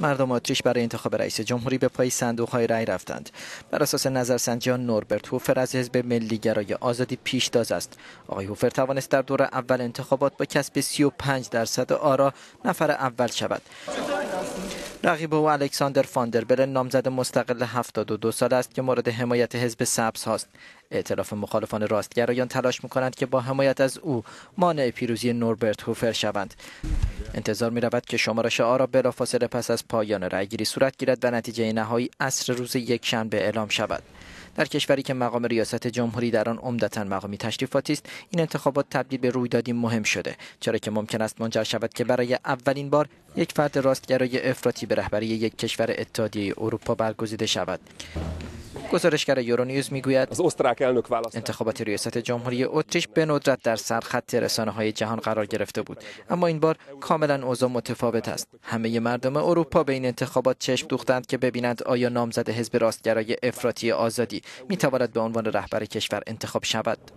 مردم اتریش برای انتخاب رئیس جمهوری به پای صندوق های رأی رفتند بر اساس نظرسنجی نوربرت هوفر از حزب ملیگرای آزادی داز است آقای هوفر توانست در دور اول انتخابات با کسب 35 درصد آرا نفر اول شود رقیب او الکساندر فاندر بره نامزد مستقل 72 سال است که مورد حمایت حزب سبز هاست اعتلاف مخالفان راستگرایان تلاش می‌کنند که با حمایت از او مانع پیروزی نوربرت هوفر شوند انتظار می رود که شمارش آرا بلافاصله پس از پایان رأیگیری صورت گیرد و نتیجه نهایی عصر روز یک شنبه اعلام شود در کشوری که مقام ریاست جمهوری در آن عمدتا مقامی تشریفاتی است این انتخابات تبدیل به رویدادی مهم شده چرا که ممکن است منجر شود که برای اولین بار یک فرد راستگرای افراطی به رهبری یک کشور اتحادیه اروپا برگزیده شود گزارشگر یورونیوز میگوید انتخابات ریاست جمهوری اتریش به ندرت در سرخط رسانه های جهان قرار گرفته بود اما این بار کاملا اوضاع متفاوت است همه مردم اروپا به این انتخابات چشم دوختند که ببینند آیا نامزد حزب راستگرای افراطی آزادی میتواند به عنوان رهبر کشور انتخاب شود